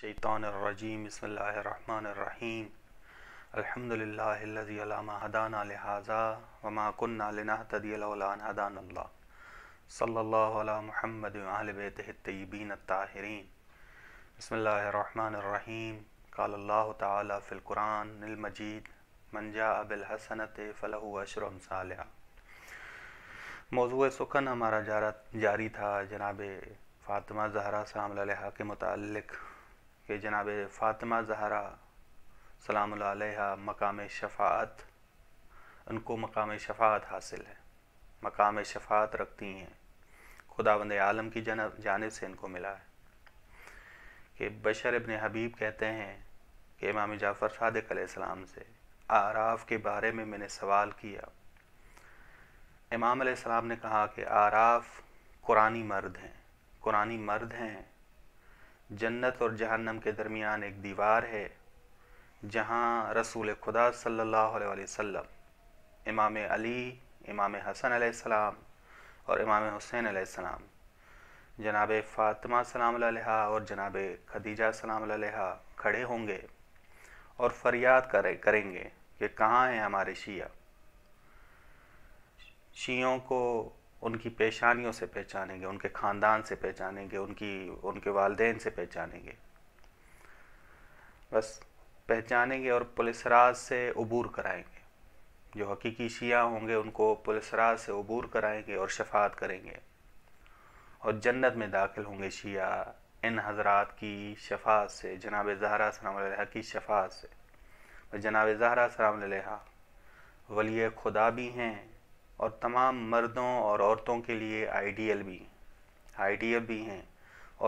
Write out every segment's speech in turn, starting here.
शैतानरजीम बसमीम अलहमदिल्लाम हदाना लिहाजा वमा कन्ना लनाहतदीलान हदान अल्लाह सल्ला महमद आलबतबीन ताहरीन बसमीम काल अल्लाह तफ़िलकुरानमजीद मंजा अबिलहसनत फ़लह अशरम साल मौजू सुखन हमारा जारा जारी था जनाब फ़ातिमा जहरा सामला के मतलब कि जनाब फ़ातिमा जहरा सलाम मकाम शफात उनको मकाम शफात हासिल है मकाम शफात रखती हैं खुदा बंद आलम की जन जानब से इनको मिला है कि बशर इबन हबीब कहते हैं कि इमाम जाफ़र सदक से आराफ के बारे में मैंने सवाल किया इमाम ने कहा कि आराफ कुरानी मर्द हैं कुरानी मर्द हैं जन्नत और जहन्नम के दरमियान एक दीवार है जहाँ रसूल खुदा सल्लल्लाहु अलैहि वसल्लम इमाम अली इमाम हसन सलाम और इमाम हुसैन सलाम जनाब फ़ातिमा सलाम और जनाब खदीजा सलाम खड़े होंगे और फरियाद करे करेंगे कि कहाँ हैं हमारे शिया शियों को उनकी पेशानियों से पहचानेंगे उनके ख़ानदान से पहचानेंगे उनकी उनके वालदेन से पहचानेंगे बस पहचानेंगे और पुलिस राज से अबूर कराएंगे जो हकीकी शिया होंगे उनको पुलिस राज से अबूर कराएंगे और शफात करेंगे और जन्नत में दाखिल होंगे शिया इन हजरात की शफात से जनाब जहरा सलाम की शफात से जनाब जहरा सलाम वली खुदा भी हैं और तमाम मर्दों और औरतों के लिए आइडियल भी आइडियल भी हैं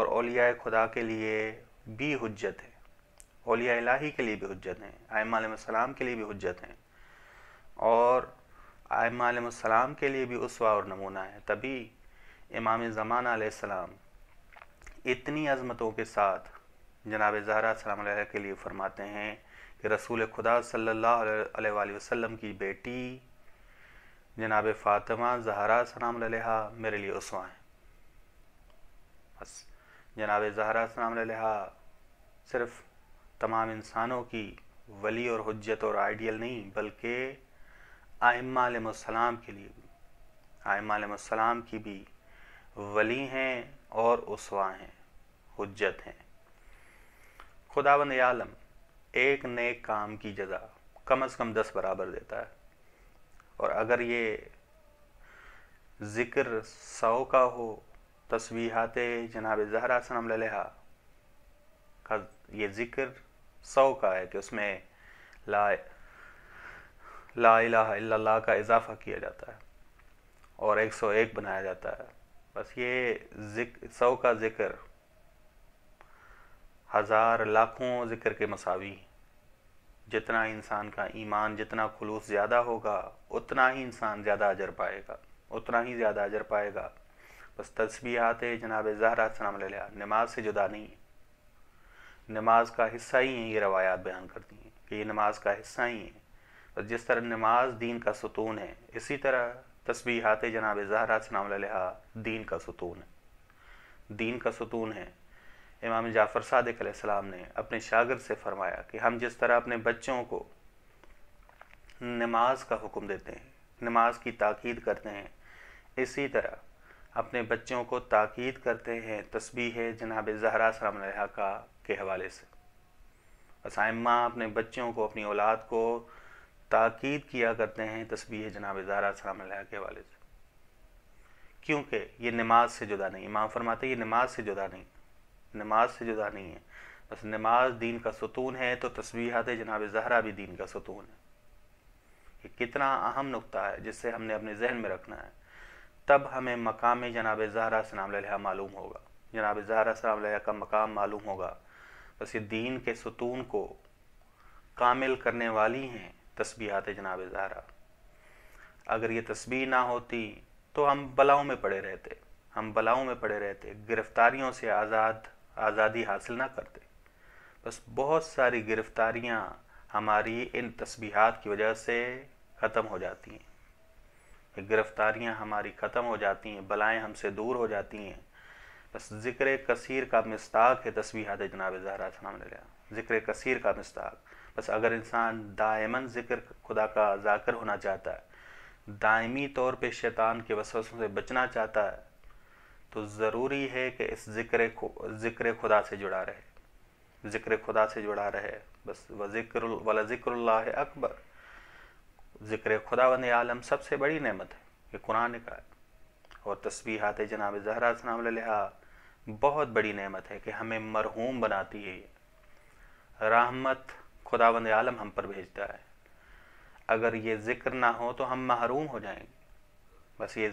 और अलिया खुदा के लिए भी हजत है अलिया इलाही के लिए भी हजत हैं आयमाम के लिए भी हजत हैं और आयमाम के लिए भी उसवा और नमूना है तभी इमाम ज़मान सलाम इतनी अज़मतों के साथ जनाब जहरा सलाम के लिए फरमाते हैं कि रसूल खुदा सल्ला वसम की बेटी जनाब फ़ातिमा जहरा सलाम लहा मेरे लिए उसवा हैं बस जनाब जहरा सलाम लहा सिर्फ तमाम इंसानों की वली और हजत और आइडियल नहीं बल्कि आयमासलाम के लिए भी आयमासलाम की भी वली हैं और उसवा हैं हजत हैं खुदा खुदावंद आलम एक नए काम की जगह कम अज़ कम दस बराबर देता है और अगर ये ज़िक्र सौ का हो तस्वीहात जनाब जहरा सनम लहा का ये ज़िक्र सौ का है कि उसमें ला ला इला का इजाफा किया जाता है और एक सौ एक बनाया जाता है बस ये सौ का ज़िक्र हज़ार लाखों ज़िक्र के मसावी जितना इंसान का ईमान जितना खुलूस ज़्यादा होगा उतना ही इंसान ज़्यादा अजर पाएगा उतना ही ज़्यादा अजर पाएगा बस तस्बी आते जनाब जहरा सलाम नमाज से जुदा नहीं है नमाज का हिस्सा ही है ये रवायात बयान करती हैं कि ये नमाज का हिस्सा ही है बस जिस तरह नमाज दीन का सुतून है इसी तरह तस्वीर आते जनाब जहरा सलाम दीन का सुतून है दीन का सुतून है इमाम जाफ़र सदक ने अपने शागिर से फरमाया कि हम जिस तरह अपने बच्चों को नमाज का हुक्म देते हैं नमाज की ताक़द करते हैं इसी तरह अपने बच्चों को ताक़ीद करते हैं तस्बी है जनाब जहरा सलाम का के हवाले से असाइमा अपने बच्चों को अपनी औलाद को ताक़ीद किया करते हैं है जनाब जहरा सलाम के हवाले से क्योंकि ये नमाज से जुदा नहीं इमाम फरमाते ये नमाज से जुदा नहीं नमाज से जुदा नहीं है बस नमाज दीन का सतून है तो तस्वीहत जनाब जहरा भी दीन का सतून है ये कितना अहम नुकता है जिससे हमने अपने जहन में रखना है तब हमें मकाम जनाब जहरा सलाम मालूम होगा जनाब जहरा सलाम का मकाम मालूम होगा बस ये दीन के सतून को कामिल करने वाली हैं तस्बीहात जनाब जहरा अगर ये तस्बी ना होती तो हम बलाओं में पड़े रहते हम बलाओं में पड़े रहते गिरफ्तारियों से आज़ाद आज़ादी हासिल ना करते बस बहुत सारी गिरफ़्तारियाँ हमारी इन तस्बीहात की वजह से ख़त्म हो जाती हैं गिरफ्तारियाँ हमारी ख़त्म हो जाती हैं बलाएँ हमसे दूर हो जाती हैं बस ज़िक्र कसीर का मस्ताक है तस्बीहात जनाब जहरा सलाम ज़िक्र कसीर का मस्ताक बस अगर इंसान दायमन ज़िक्र खुदा का जाकर होना चाहता है दायमी तौर पे शैतान के वसवसों से बचना चाहता है तो ज़रूरी है कि इस ज़िक्र ज़िक्र खुदा से जुड़ा रहे ज़िक्र खुदा से जुड़ा रहे बस व ज़िक्र वाला ज़िक्र अकबर ज़िक्र खुदा वन आलम सबसे बड़ी नेमत है ये कुरान का है और तस्वीहात जनाब जहरा लिहा बहुत बड़ी नेमत है कि हमें मरहूम बनाती है ये रहमत खुदावंद आलम हम पर भेजता है अगर ये ज़िक्र ना हो तो हम महरूम हो जाएंगे बस ये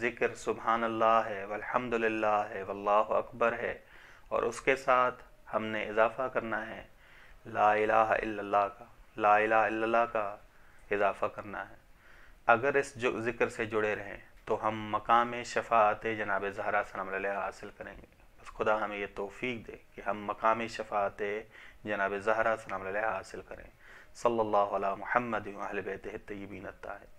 ज़िक्र सुबहान अल्लाह है वल्हम्दुलिल्लाह है वल्लाह अकबर है और उसके साथ हमने इजाफ़ा करना है ला इलाह इल्लल्लाह का ला इलाह इल्लल्लाह का इजाफ़ा करना है अगर इस जो ज़िक्र से जुड़े रहें तो हम मकाम शफात जनाब जहरा सलम हासिल करेंगे बस खुदा हमें ये तोफ़ी दे कि हम मकाम शफात जनाब जहरा सलम हासिल करें सल्ला महमद अहलबैत तयबीन ताहिर